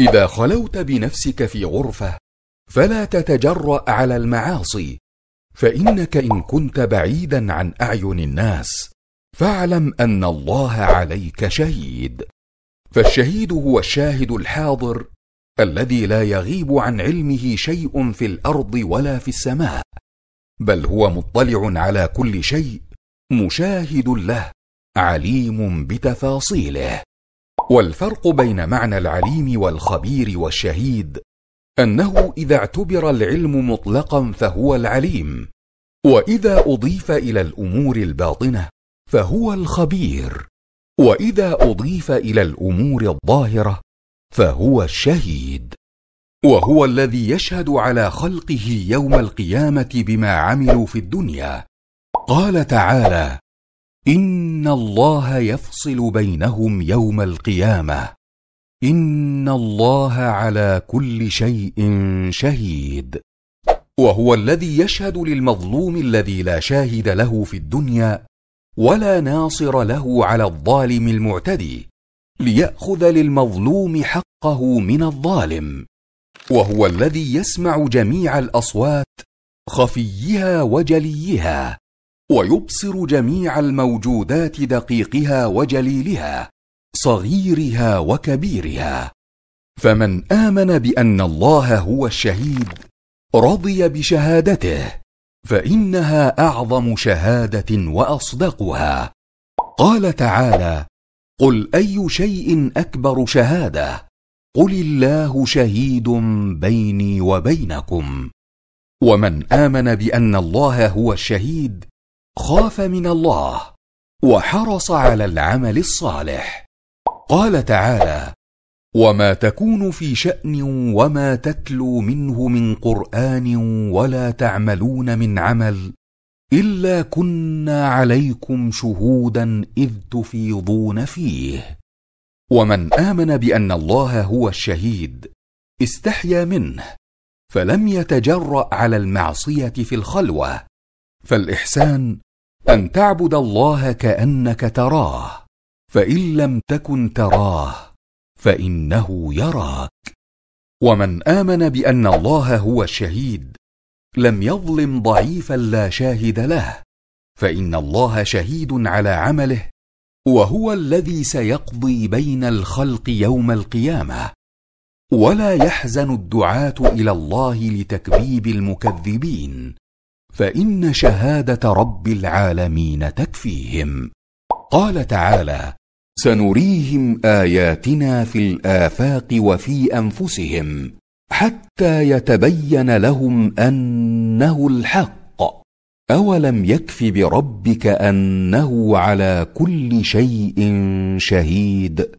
اذا خلوت بنفسك في غرفه فلا تتجرا على المعاصي فانك ان كنت بعيدا عن اعين الناس فاعلم ان الله عليك شهيد فالشهيد هو الشاهد الحاضر الذي لا يغيب عن علمه شيء في الارض ولا في السماء بل هو مطلع على كل شيء مشاهد له عليم بتفاصيله والفرق بين معنى العليم والخبير والشهيد انه اذا اعتبر العلم مطلقا فهو العليم واذا اضيف الى الامور الباطنه فهو الخبير واذا اضيف الى الامور الظاهره فهو الشهيد وهو الذي يشهد على خلقه يوم القيامه بما عملوا في الدنيا قال تعالى ان الله يفصل بينهم يوم القيامه ان الله على كل شيء شهيد وهو الذي يشهد للمظلوم الذي لا شاهد له في الدنيا ولا ناصر له على الظالم المعتدي لياخذ للمظلوم حقه من الظالم وهو الذي يسمع جميع الاصوات خفيها وجليها ويبصر جميع الموجودات دقيقها وجليلها صغيرها وكبيرها فمن امن بان الله هو الشهيد رضي بشهادته فانها اعظم شهاده واصدقها قال تعالى قل اي شيء اكبر شهاده قل الله شهيد بيني وبينكم ومن امن بان الله هو الشهيد خاف من الله وحرص على العمل الصالح قال تعالى وما تكون في شان وما تتلو منه من قران ولا تعملون من عمل الا كنا عليكم شهودا اذ تفيضون فيه ومن امن بان الله هو الشهيد استحيا منه فلم يتجرا على المعصيه في الخلوه فالاحسان ان تعبد الله كانك تراه فان لم تكن تراه فانه يراك ومن امن بان الله هو الشهيد لم يظلم ضعيفا لا شاهد له فان الله شهيد على عمله وهو الذي سيقضي بين الخلق يوم القيامه ولا يحزن الدعاه الى الله لتكذيب المكذبين فان شهاده رب العالمين تكفيهم قال تعالى سنريهم اياتنا في الافاق وفي انفسهم حتى يتبين لهم انه الحق اولم يكف بربك انه على كل شيء شهيد